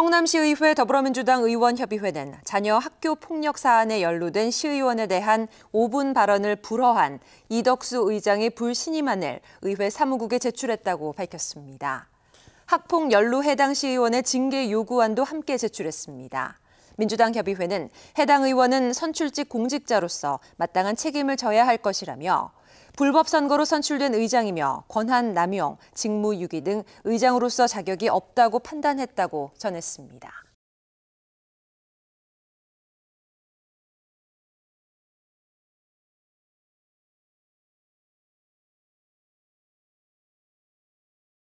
성남시의회 더불어민주당 의원협의회는 자녀 학교 폭력 사안에 연루된 시의원에 대한 5분 발언을 불허한 이덕수 의장의 불신임안을 의회 사무국에 제출했다고 밝혔습니다. 학폭 연루 해당 시의원의 징계 요구안도 함께 제출했습니다. 민주당 협의회는 해당 의원은 선출직 공직자로서 마땅한 책임을 져야 할 것이라며 불법 선거로 선출된 의장이며 권한 남용, 직무유기 등 의장으로서 자격이 없다고 판단했다고 전했습니다.